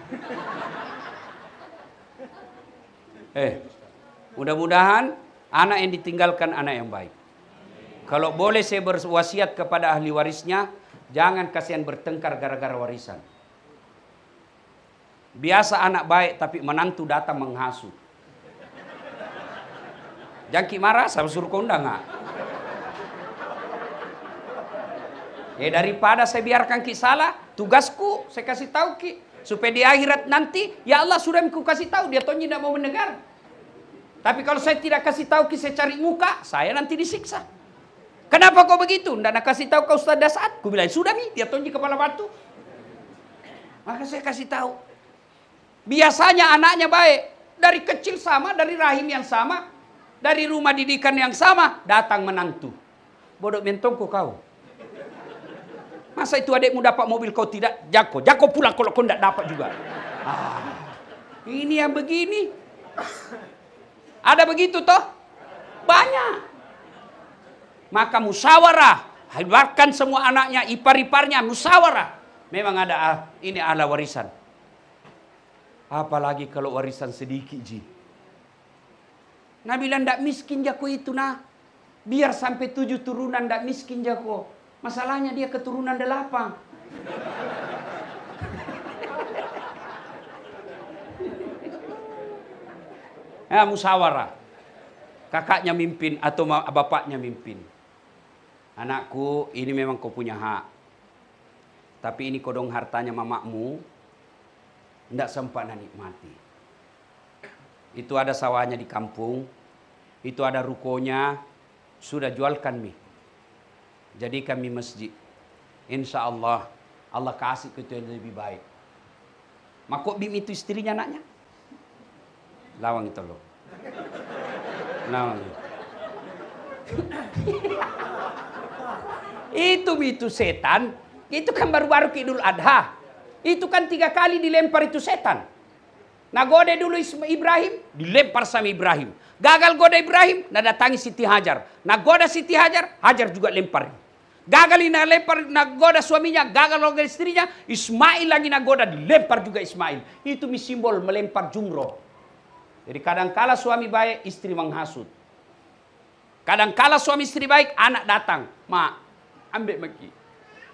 Speaker 1: Eh, mudah-mudahan anak yang ditinggalkan anak yang baik. Kalau boleh saya berwasiat kepada ahli warisnya, jangan kasihan bertengkar gara-gara warisan. Biasa anak baik tapi menantu datang menghasut. Jangki marah, saya suruh kondang. undang ah. Eh, daripada saya biarkan Ki salah, tugasku saya kasih tahu Ki. Supaya di akhirat nanti, ya Allah sudah aku kasih tahu, dia tonyi tidak mau mendengar. Tapi kalau saya tidak kasih tahu Ki, saya cari muka, saya nanti disiksa. Kenapa kau begitu? Tidak nak kasih tahu kau sudah saat? Aku bilang, sudah Mi, dia tonyi kepala batu. Maka saya kasih tahu. Biasanya anaknya baik. Dari kecil sama, dari rahim yang sama. Dari rumah didikan yang sama, datang menantu. Bodoh mentongku kau. Masa itu adikmu dapat mobil kau tidak? Jako, Jako pulang kalau kau tidak dapat juga. Ah, ini yang begini. Ada begitu toh? Banyak. Maka musawarah Hibarkan semua anaknya, ipar-iparnya, musawarah Memang ada ah, ini ala warisan. Apalagi kalau warisan sedikit ji. nabilan tidak miskin jago itu nah. Biar sampai tujuh turunan tidak miskin jago. Masalahnya dia keturunan delapan. Ya, musawarah. Kakaknya mimpin atau bapaknya mimpin. Anakku, ini memang kau punya hak. Tapi ini kodong hartanya mamakmu. Tidak sempat nikmati. Itu ada sawahnya di kampung. Itu ada rukonya. Sudah jualkan mie. Jadi kami masjid. Insya Allah Allah kasih kita yang lebih baik. Makuk Bim itu istrinya anaknya. Lawang itu loh. Lawang itu. itu setan. Itu kan baru-baru ke Idul Adha. Itu kan tiga kali dilempar itu setan. Nah gode dulu Ibrahim, dilempar sama Ibrahim. Gagal goda Ibrahim, nah datangi Siti Hajar. Nah goda Siti Hajar, Hajar juga lempar. Gagal lempar nagoda suaminya, gagal oleh istrinya, Ismail lagi nagoda, dilempar juga Ismail. Itu simbol melempar jumroh. Jadi kadang kala suami baik, istri menghasut. kala suami istri baik, anak datang. Ma, ambil maki.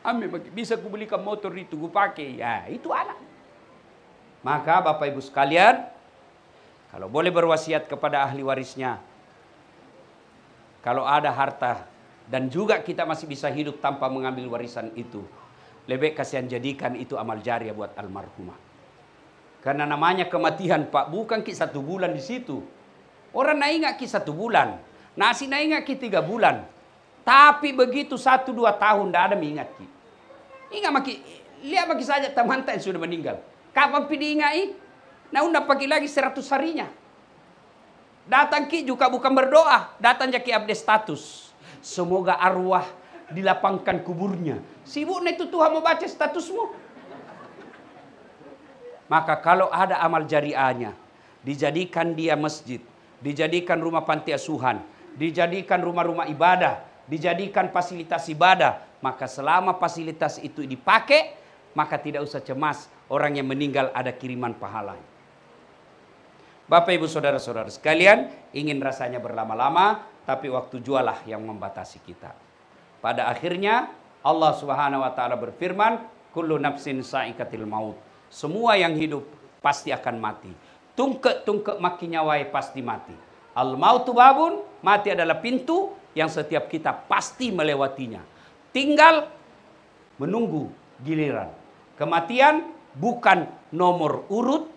Speaker 1: Ambil maki. Bisa ku belikan motor itu, ku pakai. Ya, itu anak. Maka Bapak Ibu sekalian, kalau boleh berwasiat kepada ahli warisnya, kalau ada harta dan juga kita masih bisa hidup tanpa mengambil warisan itu. Lebih kasihan jadikan itu amal jariah buat almarhumah. Karena namanya kematian Pak, bukan ki satu bulan di situ. Orang naik ingat ki satu bulan, nasi naik ingat ki tiga bulan. Tapi begitu satu dua tahun tidak ada mengingat ki. Ingat maki, lihat maki saja teman yang sudah meninggal. Kapan ingat diingai? Nah undang pagi lagi seratus harinya. Datang ki juga bukan berdoa, datang jadi update status. Semoga arwah dilapangkan kuburnya. Sibuk itu Tuhan mau baca statusmu. Maka kalau ada amal jariahnya, dijadikan dia masjid, dijadikan rumah panti asuhan, dijadikan rumah-rumah ibadah, dijadikan fasilitas ibadah, maka selama fasilitas itu dipakai, maka tidak usah cemas orang yang meninggal ada kiriman pahala. Bapak Ibu Saudara-saudara sekalian, ingin rasanya berlama-lama, tapi waktu jualah yang membatasi kita. Pada akhirnya Allah Subhanahu wa taala berfirman, "Kullu nafsin sa'ikatil maut." Semua yang hidup pasti akan mati. Tungkek-tungkek maki nyawai pasti mati. Al mautu babun, mati adalah pintu yang setiap kita pasti melewatinya. Tinggal menunggu giliran. Kematian bukan nomor urut,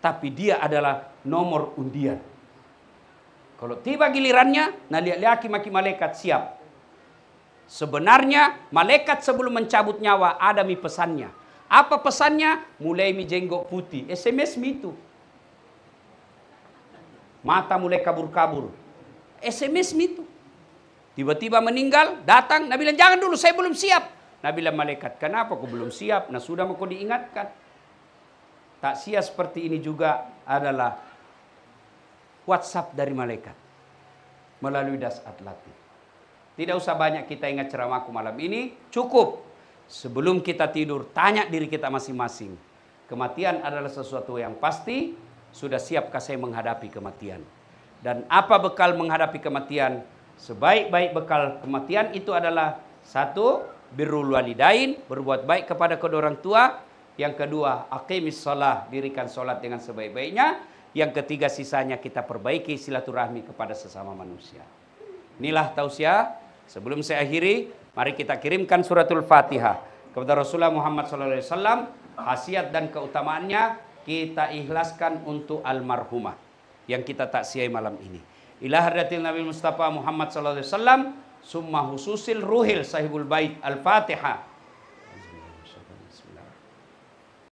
Speaker 1: tapi dia adalah nomor undian. Kalau tiba gilirannya, nah lihat-lihat maki malaikat siap. Sebenarnya malaikat sebelum mencabut nyawa ada mi pesannya. Apa pesannya? Mulai mi jenggok putih. SMS mi itu. Mata mulai kabur-kabur. SMS mi itu. Tiba-tiba meninggal, datang. Nabi bilang, jangan dulu, saya belum siap. Nabi bilang, malaikat, kenapa aku belum siap? Nah sudah mau diingatkan. Tak sia seperti ini juga adalah WhatsApp dari malaikat melalui das Latif. Tidak usah banyak kita ingat ceramahku malam ini, cukup. Sebelum kita tidur, tanya diri kita masing-masing. Kematian adalah sesuatu yang pasti, sudah siapkah saya menghadapi kematian? Dan apa bekal menghadapi kematian? Sebaik-baik bekal kematian itu adalah satu, birrul walidain, berbuat baik kepada kedua orang tua. Yang kedua, aqimish shalah, dirikan sholat dengan sebaik-baiknya. Yang ketiga sisanya kita perbaiki silaturahmi kepada sesama manusia. Inilah tausiah. Sebelum saya akhiri, mari kita kirimkan suratul Fatihah kepada Rasulullah Muhammad SAW. Khasiat dan keutamaannya kita ikhlaskan untuk almarhumah yang kita tak siai malam ini. Ilah hadratil Nabi Mustafa Muhammad SAW. Summa hususil ruhil sahibul bait al-Fatihah.